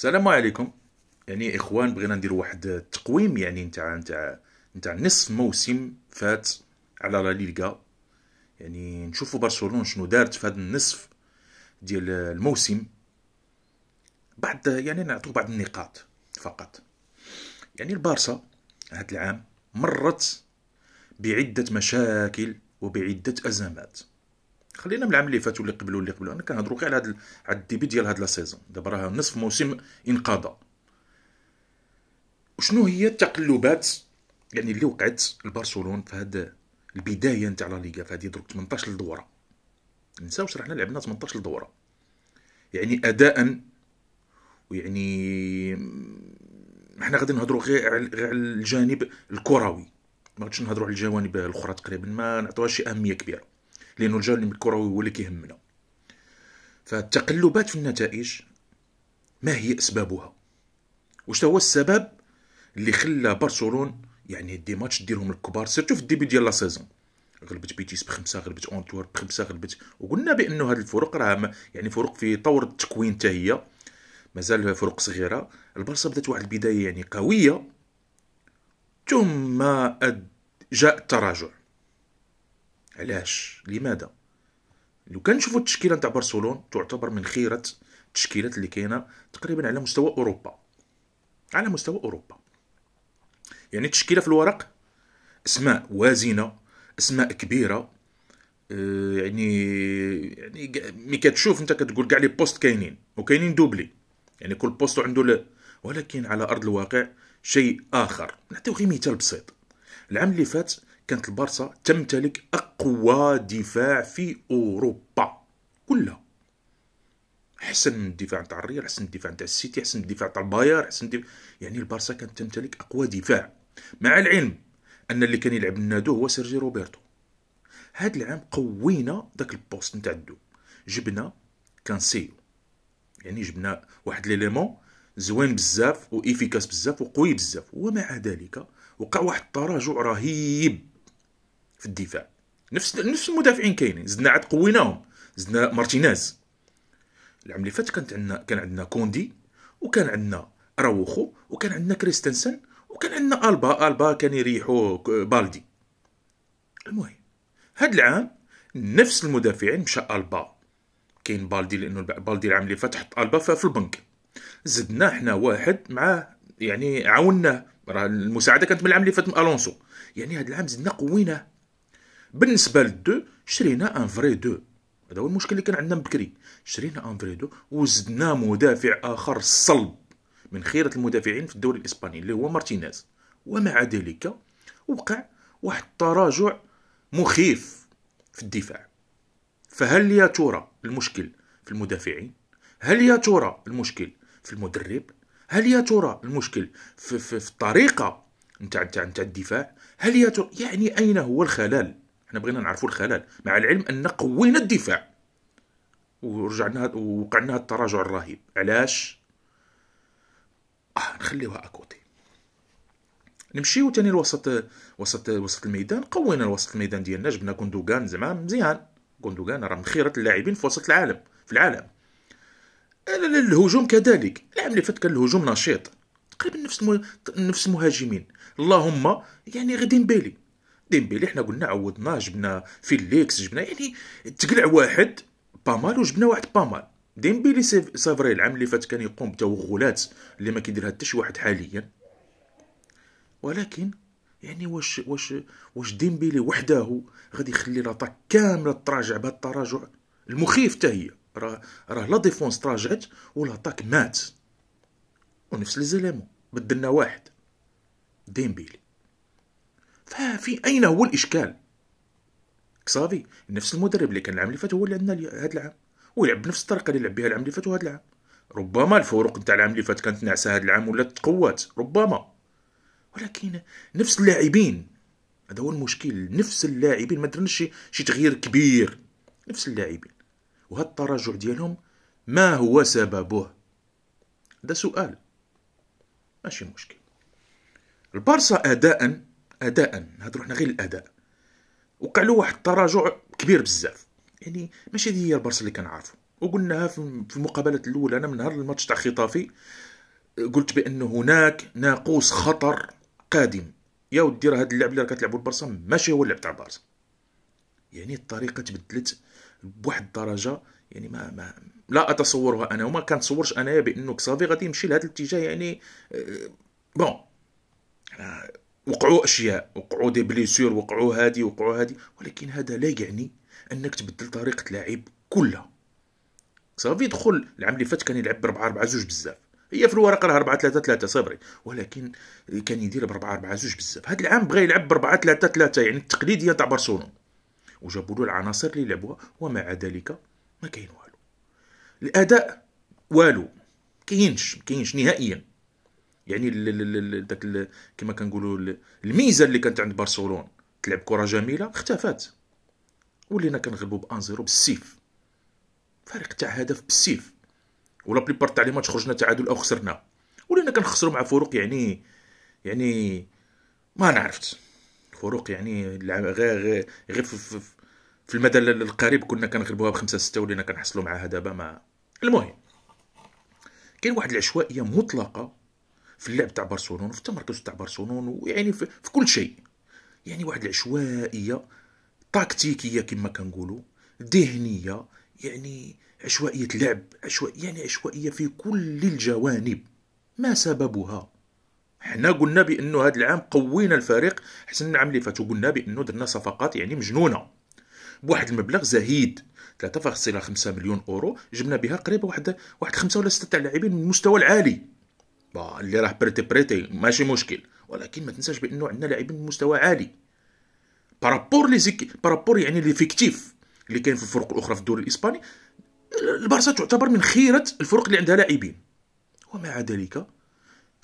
السلام عليكم يعني اخوان بغينا ندير واحد التقويم يعني نتاع نتاع نتاع نصف موسم فات على لا ليغا يعني نشوفوا برشلونه شنو دارت في هذا النصف ديال الموسم بعد يعني نعطوا بعض النقاط فقط يعني البارسا هذا العام مرت بعده مشاكل وبعده ازمات خلينا من العام اللي فات واللي قبله واللي قبله انا كنهضروا غير على هذا على الديبي ديال هاد لا سيزون دابا راه نصف موسم انقضى وشنو هي التقلبات يعني اللي وقعت لبرشلونه في هاد البدايه نتاع لا ليغا في هذه درك 18 دوره نساوش راه حنا لعبنا 18 دوره يعني اداء ويعني حنا غادي نهضروا غير على الجانب الكروي ما غاديش نهضروا على الجوانب الاخرى تقريبا ما نعطيوهاش شي اهميه كبيره لانه الجانب الكروي هو اللي كيهمنا فالتقلبات في النتائج ما هي اسبابها واش هو السبب اللي خلى برشلون يعني دي ماتش ديالهم الكبار سيرتو في الديبي ديال لا سيزون غلبت بيتيس بخمسه غلبت اونتوار بخمسه غلبت وقلنا بانه هذه الفرق راه يعني فرق في طور التكوين حتى هي مازال فرق صغيره البرصه بدات واحد البدايه يعني قويه ثم جاء التراجع علاش لماذا لو كان نشوفوا التشكيله نتاع برشلونه تعتبر من خيره التشكيلات اللي كاينه تقريبا على مستوى اوروبا على مستوى اوروبا يعني التشكيله في الورق اسماء وازنه اسماء كبيره آه، يعني يعني مي كتشوف انت كتقول كاع لي بوست كاينين وكاينين دوبلي يعني كل بوست عنده له ولكن على ارض الواقع شيء اخر نعطيو غير مثال بسيط العام اللي فات كانت البارسا تمتلك اقوى دفاع في اوروبا كلها احسن من الدفاع تاع الريال احسن الدفاع تاع السيتي احسن الدفاع تاع الباير احسن دفاع. يعني البارسا كانت تمتلك اقوى دفاع مع العلم ان اللي كان يلعب النادو هو سيرجي روبرتو هاد العام قوينا داك البوست نتاع الدو جبنا كانسيو يعني جبنا واحد ليليمون زوين بزاف وإيفيكاس بزاف وقوي بزاف ومع ذلك وقع واحد التراجع رهيب في الدفاع نفس نفس المدافعين كاينين زدنا عاد قويناهم زدنا مارتينيز العام اللي فات كانت عندنا كان عندنا كوندي وكان عندنا راوخو وكان عندنا كريستنسن وكان عندنا البا البا كان يريحو بالدي المهم هاد العام نفس المدافعين مشى البا كاين بالدي لانه بالدي العام اللي فات حط البا في البنك زدنا حنا واحد معاه يعني عاوناه راه المساعده كانت من العام اللي فات من الونسو يعني هاد العام زدنا قويناه بالنسبه للدو شرينا ان فري دو هذا هو المشكل اللي كان عندنا بكري شرينا ان فري دو وزدنا مدافع اخر صلب من خيره المدافعين في الدوري الاسباني اللي هو مارتينيز ومع ذلك وقع واحد التراجع مخيف في الدفاع فهل يا ترى المشكل في المدافعين هل يا ترى المشكل في المدرب هل يا ترى المشكل في, في, في الطريقه نتاع نتاع الدفاع هل يا ترى يعني اين هو الخلل احنا بغينا نعرفوا الخلل مع العلم ان قوينا الدفاع ورجعنا ووقعنا التراجع الرهيب علاش اه نخليوها اكوتي نمشيو تاني لوسط وسط وسط الميدان قوينا وسط الميدان ديالنا جبنا كوندوغان زعما مزيان كوندوغان راه من خيره اللاعبين في وسط العالم في العالم الهجوم كذلك العام اللي فات كان الهجوم نشيط تقريبا نفس نفس المهاجمين اللهم يعني غادي بالي ديمبيلي حنا قلنا عوضناه جبنا فيليكس جبنا يعني تقلع واحد بامال وجبنا واحد بامال ديمبيلي سافري العام اللي فات كان يقوم بتوغلات اللي ما كيديرها حتى شي واحد حاليا ولكن يعني واش واش واش ديمبيلي وحده غادي يخلي لاطاك كامله تراجع بهذا التراجع المخيف حتى هي راه راه لا ديفونس تراجعت ولاطاك مات ونفس لي زيليمون بدلنا واحد ديمبيلي ففي اين هو الاشكال صافي نفس المدرب اللي كان العام اللي فات هو اللي عندنا هذا العام ويلعب بنفس الطريقه اللي لعب بها العام اللي فات وهذا العام ربما الفروق نتاع العام اللي فات كانت ناعسه هذا العام ولا تقوات ربما ولكن نفس اللاعبين هذا هو المشكل نفس اللاعبين ما درناش شي, شي تغيير كبير نفس اللاعبين وهذا التراجع ديالهم ما هو سببه هذا سؤال ماشي مشكل البارسا اداء اداء هاد حنا غير الاداء وقع له واحد التراجع كبير بزاف يعني ماشي هي البرص اللي كنعرفو وقلناها في المقابلات الاولى انا من نهار الماتش تاع خطافي قلت بان هناك ناقوس خطر قادم يا ودي راه هاد اللعب اللي راه كتلعبو البرصا ماشي هو اللعب تاع البرصا يعني الطريقه تبدلت بواحد الدرجه يعني ما, ما لا اتصورها انا وما كنتصورش انايا بانه كسافي غادي يمشي لهذا الاتجاه يعني بون آه، آه، وقعوا اشياء وقعوا دي بليسير وقعوا هادي وقعوا هادي ولكن هذا لا يعني انك تبدل طريقه لاعب كلها صافي دخل العام اللي فات كان يلعب ب 4 4 2 بزاف هي في الورقه راه 4 3 3 صبري ولكن كان يدير ب 4 4 2 بزاف هذا العام بغى يلعب ب 4 3 3 يعني التقليديه تاع برشلونه وجابوا له العناصر اللي لعبوها ومع ذلك ما كاين والو الاداء والو كاينش كاينش نهائيا يعني داك كما كنقولوا الميزه اللي كانت عند برشلونه تلعب كره جميله اختفت ولينا كنغلبوا ب 1 0 بالسيف فريق تاع هدف بالسيف ولا بلي بارت تاع لي ماتش خرجنا تعادل او خسرنا ولينا كنخسروا مع فروق يعني يعني ما نعرفت فروق يعني غير غير غير في, في المدى القريب كنا كنغلبوها بخمسة ستة ولينا كنحصلوا معاها دابا ما المهم كاين واحد العشوائيه مطلقه في اللعب تاع برشلونه في التمركز تاع برشلونه ويعني في, في كل شيء يعني واحد العشوائيه تكتيكيه كما كنقولوا ذهنيه يعني عشوائيه لعب عشوائيه يعني عشوائيه في كل الجوانب ما سببها حنا قلنا بانه هذا العام قوينا الفريق حسن العام اللي فات وقلنا بانه درنا صفقات يعني مجنونه بواحد المبلغ زهيد 3.5 مليون اورو جبنا بها قريبه واحد واحد خمسه ولا سته تاع اللاعبين من المستوى العالي اللي راه بريتي بريتي ماشي مشكل ولكن ما تنساش بانه عندنا لاعبين بمستوى عالي بارابور لي زيك بارابور يعني لي فيكتيف اللي كاين في الفرق الاخرى في الدوري الاسباني البارسا تعتبر من خيره الفرق اللي عندها لاعبين ومع ذلك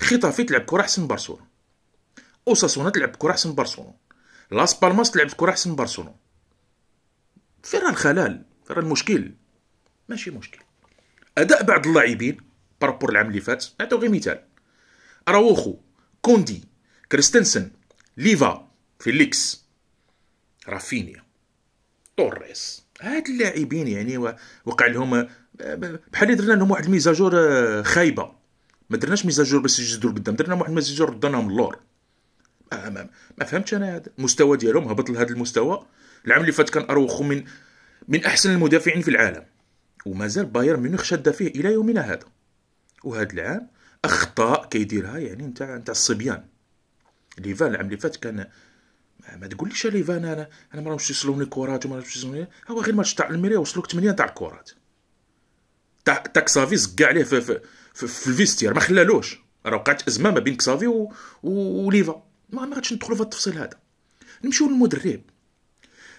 خطافي تلعب كره احسن من برشلونه اوساسونا تلعب كره احسن من برشلونه لاس بالماس تلعب كره احسن من برشلونه فين الخلل الخلال راه المشكل ماشي مشكل اداء بعض اللاعبين بارابور العام اللي فات نعطيو غير مثال اراوخو كوندي كريستنسن ليفا فيليكس رافينيا توريس هاد اللاعبين يعني وقع لهم آه، بحال درنا لهم واحد الميزاجور آه، خايبه ما درناش ميزاجور باش يجدوا قدام درنا واحد الميزاجور ردناهم اللور ما, ما فهمتش انا هذا المستوى ديالهم هبط لهذا المستوى العام اللي فات كان اروخو من من احسن المدافعين في العالم ومازال بايرن ميونخ شاده فيه الى يومنا هذا وهذا العام اخطاء كيديرها يعني نتاع نتاع الصبيان ليفان العام اللي فات كان ما تقوليش ليفان انا انا ما راهمش يوصلوني كرات وما راهمش يوصلوني هو غير ماتش تاع الميريا وصلوك 8 تاع الكرات تاع تاع كسافي زقع عليه في, في, في, في الفيستير ما خلالوش راه وقعت ازمه ما بين كسافي و... وليفا ما غاديش ندخلوا في التفصيل هذا نمشيو للمدرب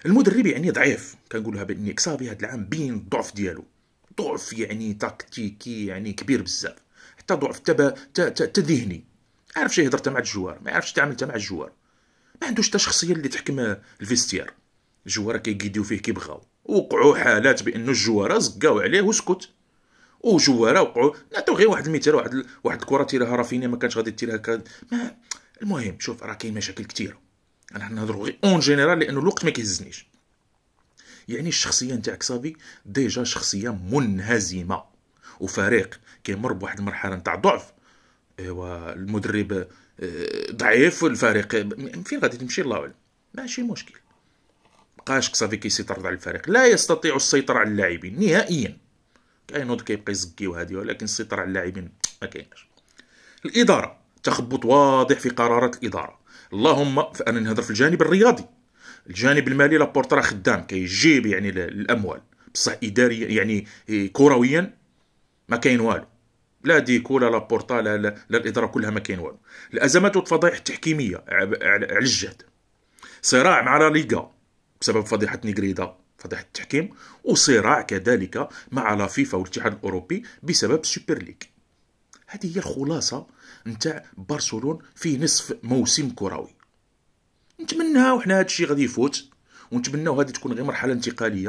المدرب يعني ضعيف كنقولها بان كسافي هذا العام بين الضعف ديالو ضعف يعني تكتيكي يعني كبير بزاف حتى ضعف تبا تذهني عارف شي إيه هضرت مع الجوار ما عارفش تعاملت مع الجوار ما عندوش حتى شخصيه اللي تحكم الفيستير الجوار كيقيدو فيه كيبغاو وقعوا حالات بانه الجوار زقاو عليه وسكت وجوار وقعوا نعطيو غير واحد المثال واحد ال... واحد الكره تيراها رافينيا ما كانش غادي تيراها كان ما المهم شوف راه كاين مشاكل كثيره انا نهضروا غير اون جينيرال لانه الوقت ما كيهزنيش يعني الشخصيه نتاعك صافي ديجا شخصيه منهزمه وفريق كيمر بواحد المرحله نتاع ضعف ايوا المدرب آه، ضعيف الفريق فين غادي تمشي الله اعلم ماشي مشكل بقاش صافي كيسيطر على الفريق لا يستطيع السيطره على اللاعبين نهائيا كاينود كيبقى يزكي وهادي ولكن السيطره على اللاعبين ما كايناش الاداره تخبط واضح في قرارات الاداره اللهم فانا نهضر في الجانب الرياضي الجانب المالي لابورت راه خدام كيجيب يعني الاموال بصح اداريا يعني كرويا ما كاين والو لا ديكو لا لابورتا لا, لا, لا الاداره كلها ما كاين والو الازمات والفضائح التحكيميه على الجهد صراع مع لا ليغا بسبب فضيحه نيغريدا فضيحه التحكيم وصراع كذلك مع لا فيفا والاتحاد الاوروبي بسبب السوبر ليغ هذه هي الخلاصه نتاع برشلون في نصف موسم كروي نتمناو حنا هادشي غادي يفوت ونتمناو هذه تكون غير مرحله انتقاليه